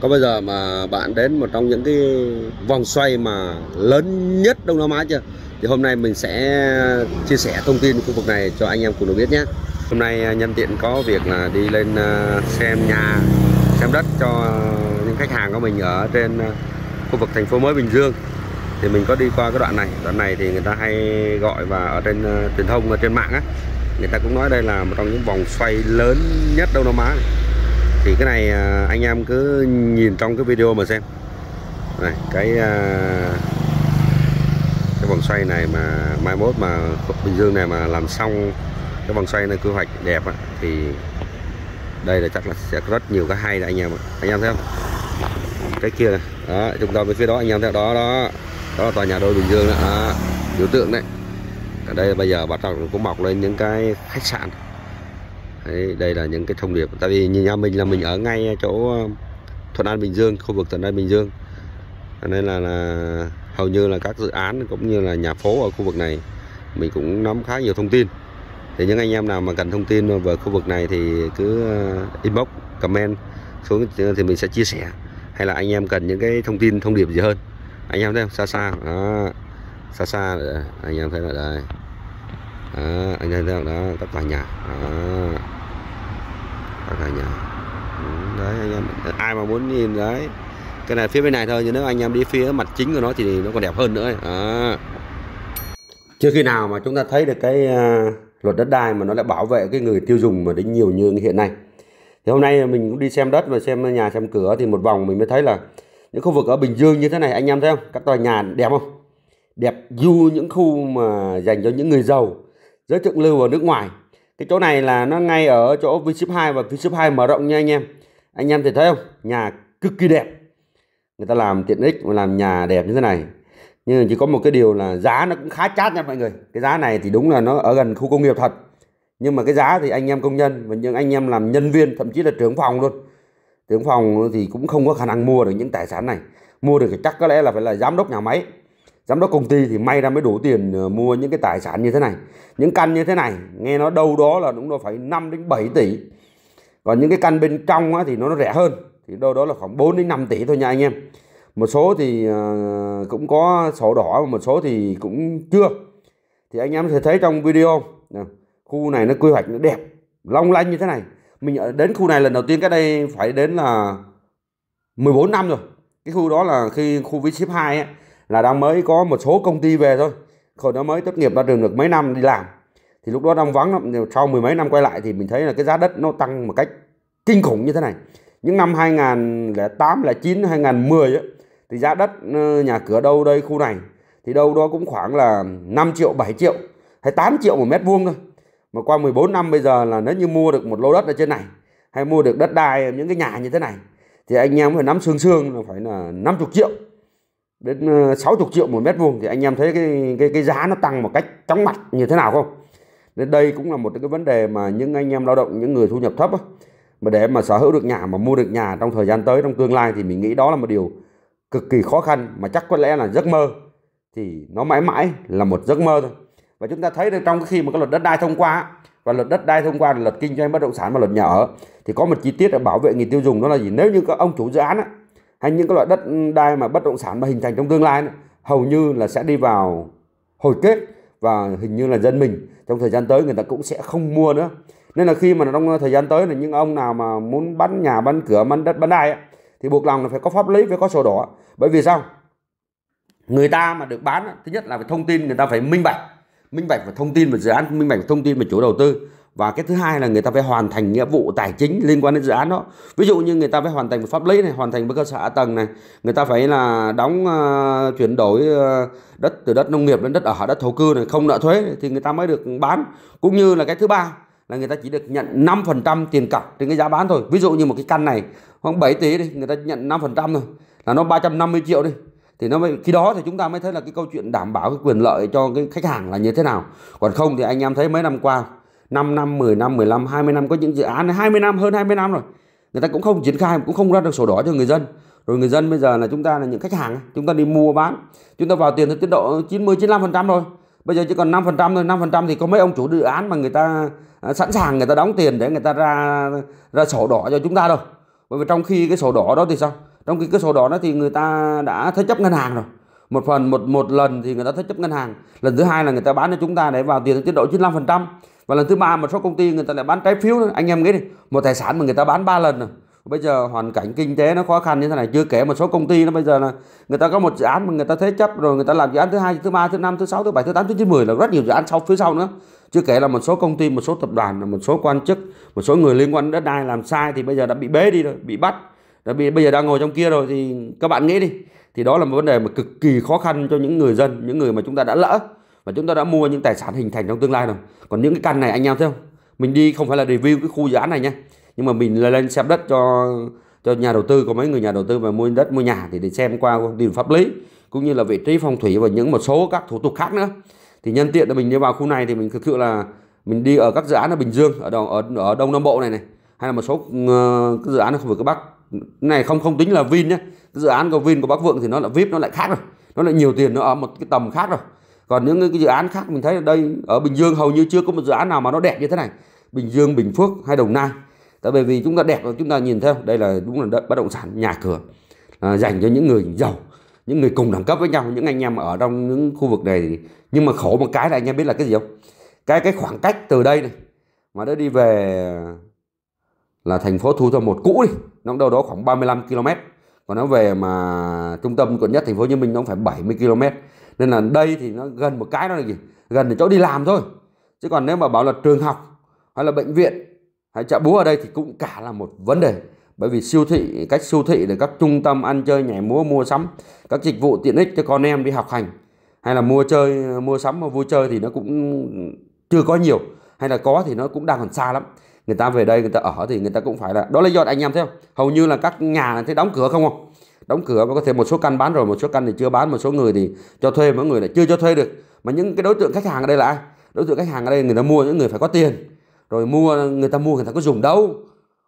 Còn bây giờ mà bạn đến một trong những cái vòng xoay mà lớn nhất Đông Nam Á chưa? Thì hôm nay mình sẽ chia sẻ thông tin khu vực này cho anh em cùng được biết nhé. Hôm nay à, nhân tiện có việc là đi lên à, xem nhà, xem đất cho những khách hàng của mình ở trên à, khu vực thành phố mới Bình Dương. Thì mình có đi qua cái đoạn này, đoạn này thì người ta hay gọi và ở trên truyền thông và trên mạng á, người ta cũng nói đây là một trong những vòng xoay lớn nhất Đông Nam Á. Này thì cái này à, anh em cứ nhìn trong cái video mà xem này cái à, cái vòng xoay này mà mai mốt mà Bình Dương này mà làm xong cái vòng xoay này quy hoạch đẹp thì đây là chắc là sẽ rất nhiều cái hay đấy anh em anh em thấy không cái kia này đó chúng ta bên phía đó anh em thấy đó đó đó là tòa nhà đôi Bình Dương đó, biểu tượng đấy ở đây bây giờ bắt đầu cũng mọc lên những cái khách sạn Đấy, đây là những cái thông điệp tại vì nhà mình là mình ở ngay chỗ ờ, Thuận An Bình Dương khu vực Thuận An Bình Dương nên là, là hầu như là các dự án cũng như là nhà phố ở khu vực này mình cũng nắm khá nhiều thông tin thì những anh em nào mà cần thông tin về khu vực này thì cứ ờ, inbox comment xuống ờ, thì mình sẽ chia sẻ hay là anh em cần những cái thông tin thông điệp gì hơn anh em thấy không xa xa đó xa xa anh em thấy là đây đó, anh em thấy không đó các tòa nhà đó các cả nhà đấy anh em ai mà muốn nhìn đấy cái này phía bên này thôi nhưng nếu anh em đi phía mặt chính của nó thì nó còn đẹp hơn nữa ấy. à. chưa khi nào mà chúng ta thấy được cái à, luật đất đai mà nó lại bảo vệ cái người tiêu dùng mà đến nhiều như hiện nay thì hôm nay mình cũng đi xem đất và xem nhà xem cửa thì một vòng mình mới thấy là những khu vực ở Bình Dương như thế này anh em thấy không các tòa nhà đẹp không đẹp du những khu mà dành cho những người giàu giới thượng lưu ở nước ngoài cái chỗ này là nó ngay ở chỗ Vinship 2 và Vinship 2 mở rộng nha anh em anh em thì thấy không nhà cực kỳ đẹp người ta làm tiện ích mà làm nhà đẹp như thế này nhưng chỉ có một cái điều là giá nó cũng khá chát nha mọi người cái giá này thì đúng là nó ở gần khu công nghiệp thật nhưng mà cái giá thì anh em công nhân và những anh em làm nhân viên thậm chí là trưởng phòng luôn trưởng phòng thì cũng không có khả năng mua được những tài sản này mua được thì chắc có lẽ là phải là giám đốc nhà máy giám đốc công ty thì may ra mới đủ tiền ờ, mua những cái tài sản như thế này những căn như thế này nghe nó đâu đó là đúng là phải 5 đến 7 tỷ còn những cái căn bên trong á, thì nó, rẻ hơn thì đâu đó là khoảng 4 đến 5 tỷ thôi nha anh em một số thì ờ, cũng có sổ đỏ và một số thì cũng chưa thì anh em sẽ thấy trong video khu này nó quy hoạch nó đẹp long lanh như thế này mình đến khu này lần đầu tiên cách đây phải đến là 14 năm rồi cái khu đó là khi khu V ship 2 ấy, là đang mới có một số công ty về thôi còn nó mới tốt nghiệp ra trường được mấy năm đi làm thì lúc đó đang vắng lắm sau mười mấy năm quay lại thì mình thấy là cái giá đất nó tăng một cách kinh khủng như thế này những năm 2008 là 9 2010 ấy, thì giá đất ờ, nhà cửa đâu đây khu này thì đâu đó cũng khoảng là 5 triệu 7 triệu hay 8 triệu một mét vuông thôi mà qua 14 năm bây giờ là nếu như mua được một lô đất ở trên này hay mua được đất đai những cái nhà như thế này thì anh em phải nắm xương xương là phải là 50 triệu đến 60 ờ, triệu một mét vuông thì anh em thấy cái cái cái giá nó tăng một cách chóng mặt như thế nào không? Nên đây cũng là một cái vấn đề mà những anh em lao động, những người thu nhập thấp á, mà để mà sở hữu được nhà mà mua được nhà trong thời gian tới trong tương lai thì mình nghĩ đó là một điều cực kỳ khó khăn mà chắc có lẽ là giấc mơ thì nó mãi mãi là một giấc mơ thôi. Và chúng ta thấy được trong khi mà cái luật đất đai thông qua và luật đất đai thông qua là luật kinh doanh bất động sản và luật nhà ở thì có một chi tiết là bảo vệ người tiêu dùng đó là gì? Nếu như các ông chủ dự án á, hay những cái loại đất đai mà bất động sản mà hình thành trong tương lai hầu như là sẽ đi vào hồi kết và hình như là dân mình trong thời gian tới người ta cũng sẽ không mua nữa nên là khi mà trong thời gian tới là những ông nào mà muốn bán nhà bán cửa bán đất bán đai thì buộc lòng là phải có pháp lý phải có sổ đỏ bởi vì sao người ta mà được bán thứ nhất là phải thông tin người ta phải minh bạch minh bạch và thông tin về dự án minh bạch và thông tin về chủ đầu tư và cái thứ hai là người ta phải hoàn thành nghĩa vụ tài chính liên quan đến dự án đó ví dụ như người ta phải hoàn thành về pháp lý này hoàn thành về cơ sở hạ tầng này người ta phải là đóng uh, chuyển đổi uh, đất từ đất nông nghiệp đến đất ở đất thổ cư này không nợ thuế thì người ta mới được bán cũng như là cái thứ ba là người ta chỉ được nhận 5% tiền cọc trên cái giá bán thôi ví dụ như một cái căn này khoảng 7 tỷ đi người ta nhận 5% thôi là nó 350 triệu đi thì nó mới, khi đó thì chúng ta mới thấy là cái câu chuyện đảm bảo cái quyền lợi cho cái khách hàng là như thế nào còn không thì anh em thấy mấy năm qua 5 năm, 10 năm, 15, 20 năm có những dự án 20 năm hơn 20 năm rồi. Người ta cũng không triển khai cũng không ra được sổ đỏ cho người dân. Rồi người dân bây giờ là chúng ta là những khách hàng, chúng ta đi mua bán, chúng ta vào tiền theo tiến độ 90 95% rồi. Bây giờ chỉ còn 5% thôi, 5% thì có mấy ông chủ dự án mà người ta à, sẵn sàng người ta đóng tiền để người ta ra ra sổ đỏ cho chúng ta đâu. Bởi vì trong khi cái sổ đỏ đó thì sao? Trong khi cái sổ đỏ đó thì người ta đã thế chấp ngân hàng rồi một phần một một lần thì người ta thế chấp ngân hàng lần thứ hai là người ta bán cho chúng ta để vào tiền tiến độ 95 và lần thứ ba một số công ty người ta lại bán trái phiếu nữa. anh em nghĩ đi một tài sản mà người ta bán ba lần rồi à. bây giờ hoàn cảnh kinh tế nó khó khăn như thế này chưa kể một số công ty nó bây giờ là người ta có một dự án mà người ta thế chấp rồi người ta làm dự án thứ hai thứ ba thứ năm thứ sáu thứ bảy thứ tám thứ chín mười là rất nhiều dự án sau phía sau nữa chưa kể là một số công ty một số tập đoàn một số quan chức một số người liên quan đến đất đai làm sai thì bây giờ đã bị bế đi rồi bị bắt đã bị bây giờ đang ngồi trong kia rồi thì các bạn nghĩ đi thì đó là một vấn đề mà cực kỳ khó khăn cho những người dân những người mà chúng ta đã lỡ và chúng ta đã mua những tài sản hình thành trong tương lai rồi còn những cái căn này anh em thấy không mình đi không phải là review cái khu dự án này nhé nhưng mà mình lên xem đất cho cho nhà đầu tư có mấy người nhà đầu tư mà mua đất mua nhà thì để xem qua công tin pháp lý cũng như là vị trí phong thủy và những một số các thủ tục khác nữa thì nhân tiện là mình đi vào khu này thì mình thực sự là mình đi ở các dự án ở Bình Dương ở đồng, ở, ở Đông Nam Bộ này này hay là một số uh, ờ, cái dự án ở khu vực các Bắc cái này không không tính là Vin nhé cái dự án của Vin của Bắc Vượng thì nó là VIP nó lại khác rồi nó lại nhiều tiền nó ở một cái tầm khác rồi còn những cái dự án khác mình thấy ở đây ở Bình Dương hầu như chưa có một dự án nào mà nó đẹp như thế này Bình Dương Bình Phước hay Đồng Nai tại bởi vì chúng ta đẹp chúng ta nhìn theo đây là đúng là đất bất động sản nhà cửa à, dành cho những người giàu những người cùng đẳng cấp với nhau những anh em ở trong những khu vực này nhưng mà khổ một cái là anh em biết là cái gì không cái cái khoảng cách từ đây này mà nó đi về là thành phố Thủ Dầu Một cũ đi nó đâu đó khoảng 35 km còn nó về mà trung tâm quận nhất thành phố như mình nó phải 70 km nên là đây thì nó gần một cái đó là gì gần là chỗ đi làm thôi chứ còn nếu mà bảo là trường học hay là bệnh viện hay chợ búa ở đây thì cũng cả là một vấn đề bởi vì siêu thị cách siêu thị để các trung tâm ăn chơi nhảy múa mua sắm các dịch vụ tiện ích cho con em đi học hành hay là mua chơi mua sắm mà vui chơi thì nó cũng chưa có nhiều hay là có thì nó cũng đang còn xa lắm người ta về đây người ta ở thì người ta cũng phải là đó là do anh em thấy không hầu như là các nhà thấy đóng cửa không không đóng cửa và có thể một số căn bán rồi một số căn thì chưa bán một số người thì cho thuê mỗi người lại chưa cho thuê được mà những cái đối tượng khách hàng ở đây là ai đối tượng khách hàng ở đây người ta mua những người phải có tiền rồi mua người ta mua người ta có dùng đâu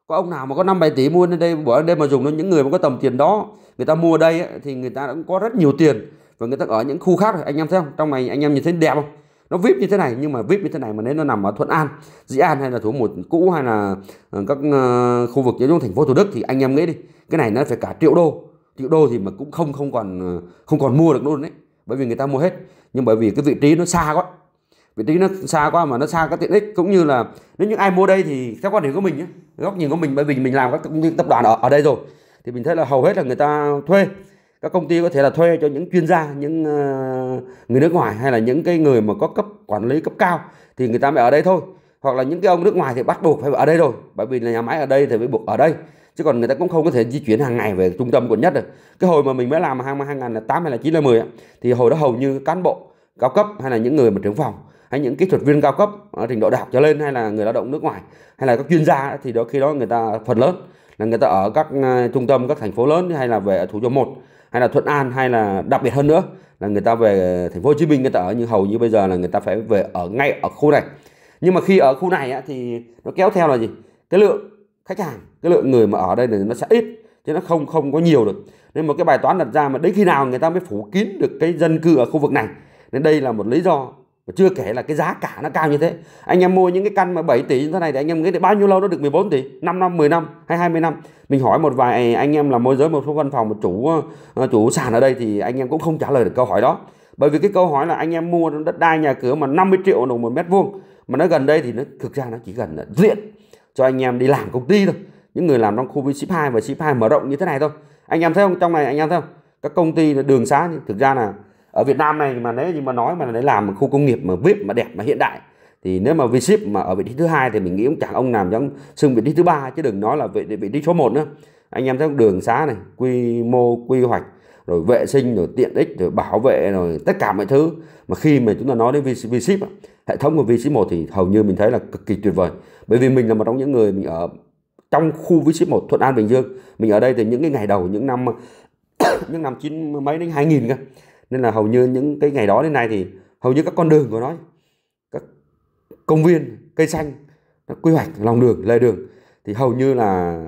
có ông nào mà có năm bảy tỷ mua lên đây bỏ lên đây mà dùng nó những người mà có tầm tiền đó người ta mua đây ấy, thì người ta cũng có rất nhiều tiền và người ta ở những khu khác rồi anh em thấy không trong này anh em nhìn thấy đẹp không nó vip như thế này nhưng mà vip như thế này mà nếu nó nằm ở thuận an dĩ an hay là thủ một cũ hay là ờ, các ờ, khu vực những thành phố thủ đức thì anh em nghĩ đi cái này nó phải cả triệu đô triệu đô thì mà cũng không không còn ờ, không còn mua được luôn đấy bởi vì người ta mua hết nhưng bởi vì cái vị trí nó xa quá vị trí nó xa quá mà nó xa các tiện ích cũng như là nếu như ai mua đây thì theo quan điểm của mình nhé góc nhìn của mình bởi vì mình làm các công ty tập đoàn ở, ở đây rồi thì mình thấy là hầu hết là người ta thuê các công ty có thể là thuê cho những chuyên gia những ờ, người nước ngoài hay là những cái người mà có cấp quản lý cấp cao thì người ta mới ở đây thôi hoặc là những cái ông nước ngoài thì bắt buộc phải ở đây rồi bởi vì là nhà máy ở đây thì phải buộc ở đây chứ còn người ta cũng không có thể di chuyển hàng ngày về trung tâm quận nhất được cái hồi mà mình mới làm hai hai ngàn tám hay là chín là mười thì hồi đó hầu như cán bộ cao cấp hay là những người mà trưởng phòng hay những kỹ thuật viên cao cấp ở trình độ đại học trở lên hay là người lao động nước ngoài hay là các chuyên gia thì đó khi đó người ta phần lớn là người ta ở các ờ, trung tâm các thành phố lớn hay là về ở thủ đô một hay là thuận an hay là đặc biệt hơn nữa là người ta về thành phố hồ chí minh người ta ở như hầu như bây giờ là người ta phải về ở ngay ở khu này nhưng mà khi ở khu này thì nó kéo theo là gì cái lượng khách hàng cái lượng người mà ở đây này nó sẽ ít chứ nó không không có nhiều được nên một cái bài toán đặt ra mà đến khi nào người ta mới phủ kín được cái dân cư ở khu vực này nên đây là một lý do mà chưa kể là cái giá cả nó cao như thế anh em mua những cái căn mà 7 tỷ như thế này thì anh em nghĩ thì bao nhiêu lâu nó được 14 tỷ 5 năm 10 năm hay 20 năm mình hỏi một vài anh em là môi giới một số văn phòng một chủ ờ, chủ sàn ở đây thì anh em cũng không trả lời được câu hỏi đó bởi vì cái câu hỏi là anh em mua đất đai nhà cửa mà 50 triệu đồng một mét vuông mà nó gần đây thì nó thực ra nó chỉ gần diện cho anh em đi làm công ty thôi những người làm trong khu vực ship 2 và ship 2 mở rộng như thế này thôi anh em thấy không trong này anh em thấy không các công ty đường xá thực ra là ở Việt Nam này mà nếu như mà nói mà để làm một khu công nghiệp mà vip mà đẹp mà hiện đại thì nếu mà Vship mà ở vị trí thứ hai thì mình nghĩ cũng chẳng ông làm giống xưng vị trí thứ ba chứ đừng nói là vị, vị trí số 1 nữa anh em thấy đường xá này quy mô quy hoạch rồi vệ sinh rồi tiện ích rồi bảo vệ rồi tất cả mọi thứ mà khi mà chúng ta nói đến Vship hệ thống của Vship một thì hầu như mình thấy là cực kỳ tuyệt vời bởi vì mình là một trong những người mình ở trong khu với ship một Thuận An Bình Dương mình ở đây thì những cái ngày đầu những năm những năm chín mấy đến hai nghìn nên là hầu như những cái ngày đó đến nay thì hầu như các con đường của nó các công viên cây xanh quy hoạch lòng đường lề đường thì hầu như là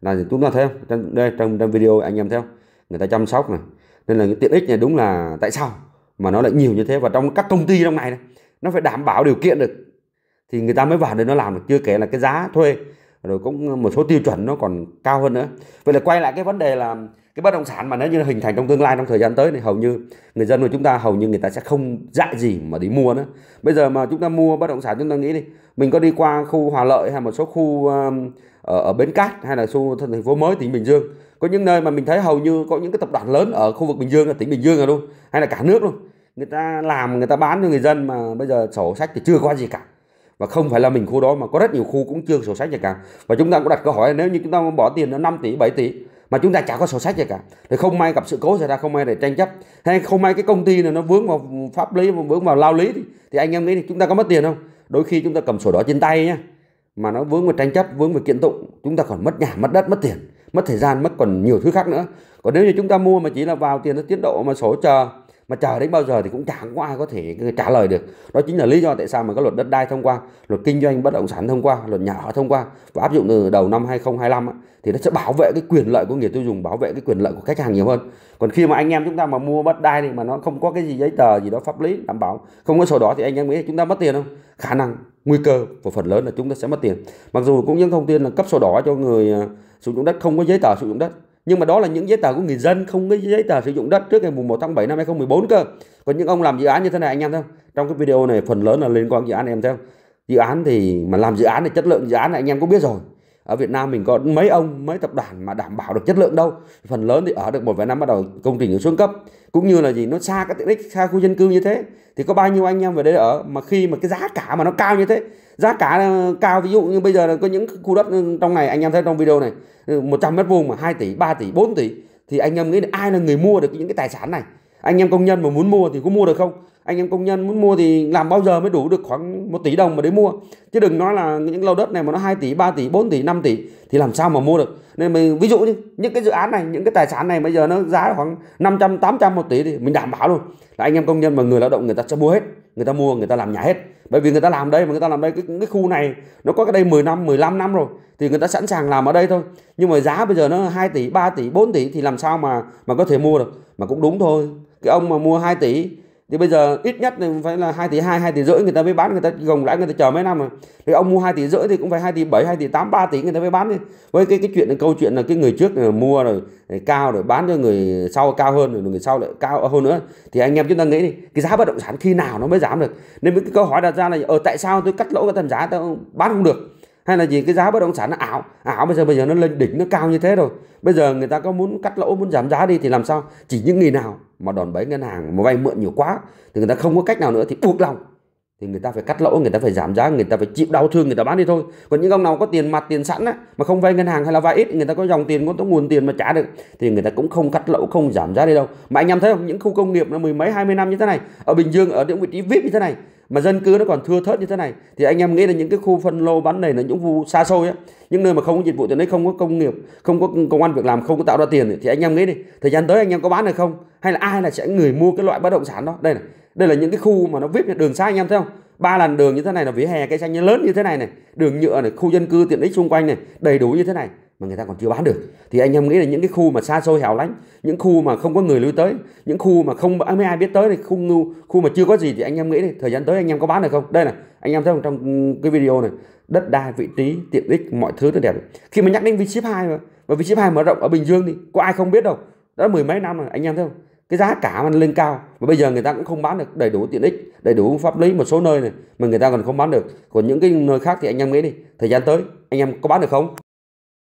là chúng ta thấy không đây trong, trong video anh em thấy không người ta chăm sóc này nên là những tiện ích này đúng là tại sao mà nó lại nhiều như thế và trong các công ty trong này nó phải đảm bảo điều kiện được thì người ta mới vào đây nó làm được chưa kể là cái giá thuê rồi cũng một số tiêu chuẩn nó còn cao hơn nữa vậy là quay lại cái vấn đề là cái bất động sản mà nếu như hình thành trong tương lai trong thời gian tới thì hầu như người dân của chúng ta hầu như người ta sẽ không dại gì mà đi mua nữa bây giờ mà chúng ta mua bất động sản chúng ta nghĩ đi mình có đi qua khu hòa lợi hay một số khu um, ở, ở bến cát hay là khu thành phố mới tỉnh bình dương có những nơi mà mình thấy hầu như có những cái tập đoàn lớn ở khu vực bình dương là tỉnh bình dương rồi luôn hay là cả nước luôn người ta làm người ta bán cho người dân mà bây giờ sổ sách thì chưa có gì cả và không phải là mình khu đó mà có rất nhiều khu cũng chưa sổ sách gì cả và chúng ta cũng đặt câu hỏi nếu như chúng ta bỏ tiền là 5 tỷ 7 tỷ mà chúng ta chả có sổ sách gì cả thì không may gặp sự cố xảy ra không may để tranh chấp hay không may cái công ty này nó vướng vào pháp lý vướng vào lao lý thì, thì anh em nghĩ thì chúng ta có mất tiền không đôi khi chúng ta cầm sổ đỏ trên tay nhá mà nó vướng vào tranh chấp vướng vào kiện tụng chúng ta còn mất nhà mất đất mất tiền mất thời gian mất còn nhiều thứ khác nữa còn nếu như chúng ta mua mà chỉ là vào tiền nó tiến độ mà sổ chờ mà chờ đến bao giờ thì cũng chẳng có ai có thể trả lời được đó chính là lý do tại sao mà các luật đất đai thông qua luật kinh doanh bất động sản thông qua luật nhà ở thông qua và áp dụng từ đầu năm 2025 ấy, thì nó sẽ bảo vệ cái quyền lợi của người tiêu dùng bảo vệ cái quyền lợi của khách hàng nhiều hơn còn khi mà anh em chúng ta mà mua đất đai thì mà nó không có cái gì giấy tờ gì đó pháp lý đảm bảo không có sổ đó thì anh em nghĩ chúng ta mất tiền không khả năng nguy cơ và phần lớn là chúng ta sẽ mất tiền mặc dù cũng những thông tin là cấp sổ đỏ cho người à, sử dụng đất không có giấy tờ sử dụng đất nhưng mà đó là những giấy tờ của người dân không có giấy tờ sử dụng đất trước ngày mùng 1 tháng 7 năm 2014 cơ còn những ông làm dự án như thế này anh em thấy trong cái video này phần lớn là liên quan dự án em thấy dự án thì mà làm dự án thì chất lượng dự án này anh em cũng biết rồi ở Việt Nam mình có mấy ông mấy tập đoàn mà đảm bảo được chất lượng đâu phần lớn thì ở được một vài năm bắt đầu công trình xuống cấp cũng như là gì nó xa các tiện ích xa khu dân cư như thế thì có bao nhiêu anh em về đây ở mà khi mà cái giá cả mà nó cao như thế giá cả ờ, cao ví dụ như bây giờ là có những khu đất ừ, trong này anh em thấy trong video này 100 ừ, mét vuông mà 2 tỷ 3 tỷ 4 tỷ thì anh em nghĩ là ai là người mua được những cái tài sản này anh em công nhân mà muốn mua thì có mua được không anh em công nhân muốn mua thì làm bao giờ mới đủ được khoảng 1 tỷ đồng mà để mua chứ đừng nói là những lô đất này mà nó 2 tỷ 3 tỷ 4 tỷ 5 tỷ thì làm sao mà mua được nên mình ví dụ như những cái dự án này những cái tài sản này bây giờ nó giá khoảng 500 800 một tỷ thì mình đảm bảo luôn là anh em công nhân và người lao động người ta sẽ mua hết người ta mua người ta làm nhà hết bởi vì người ta làm đây mà người ta làm đây cái, cái khu này nó có cái đây 10 năm 15 năm rồi thì người ta sẵn sàng làm ở đây thôi nhưng mà giá bây giờ nó 2 tỷ 3 tỷ 4 tỷ thì làm sao mà mà có thể mua được mà cũng đúng thôi cái ông mà mua 2 tỷ thì bây giờ ít nhất là phải là 2 tỷ 2, 2 tỷ rưỡi người ta mới bán người ta gồng lãi người ta chờ mấy năm rồi thì ông mua 2 tỷ rưỡi thì cũng phải 2 tỷ 7, 2 tỷ 8, 3 tỷ người ta mới bán đi với cái cái chuyện câu chuyện là cái người trước là mua rồi cao rồi bán cho người sau cao hơn rồi người sau lại cao hơn nữa thì anh em chúng ta nghĩ đi cái giá bất động sản khi nào nó mới giảm được nên cái câu hỏi đặt ra là ở ờ, tại sao tôi cắt lỗ cái tầm giá tôi bán không được hay là gì cái giá bất động sản nó ảo ảo bây giờ bây giờ nó lên đỉnh nó cao như thế rồi bây giờ người ta có muốn cắt lỗ muốn giảm giá đi thì làm sao chỉ những người nào mà đòn bẩy ngân hàng mà vay mượn nhiều quá thì người ta không có cách nào nữa thì buộc lòng thì người ta phải cắt lỗ người ta phải giảm giá người ta phải chịu đau thương người ta bán đi thôi còn những ông nào có tiền mặt tiền sẵn á, mà không vay ngân hàng hay là vay ít người ta có dòng tiền có nguồn tiền mà trả được thì người ta cũng không cắt lỗ không giảm giá đi đâu mà anh em thấy không những khu công nghiệp nó mười mấy hai mươi năm như thế này ở bình dương ở những vị trí vip như thế này mà dân cư nó còn thưa thớt như thế này thì anh em nghĩ là những cái khu phân lô bán nền là những khu xa xôi á những nơi mà không có dịch vụ thì đấy không có công nghiệp không có công an việc làm không có tạo ra tiền thì anh em nghĩ đi thời gian tới anh em có bán được không hay là ai là sẽ người mua cái loại bất động sản đó đây này đây là những cái khu mà nó vip đường xa anh em thấy không ba làn đường như thế này là vỉa hè cây xanh lớn như thế này này đường nhựa này khu dân cư tiện ích xung quanh này đầy đủ như thế này mà người ta còn chưa bán được thì anh em nghĩ là những cái khu mà xa xôi hẻo lánh những khu mà không có người lưu tới những khu mà không mấy ai biết tới này khu khu mà chưa có gì thì anh em nghĩ đi thời gian tới anh em có bán được không đây này anh em thấy không trong cái video này đất đai vị trí tiện ích mọi thứ nó đẹp khi mà nhắc đến vị 2 hai và vị Vinship hai mở rộng ở Bình Dương thì có ai không biết đâu Đã mười mấy năm rồi anh em thấy không cái giá cả mà lên cao và bây giờ người ta cũng không bán được đầy đủ tiện ích đầy đủ pháp lý một số nơi này mà người ta còn không bán được còn những cái nơi khác thì anh em nghĩ đi thời gian tới anh em có bán được không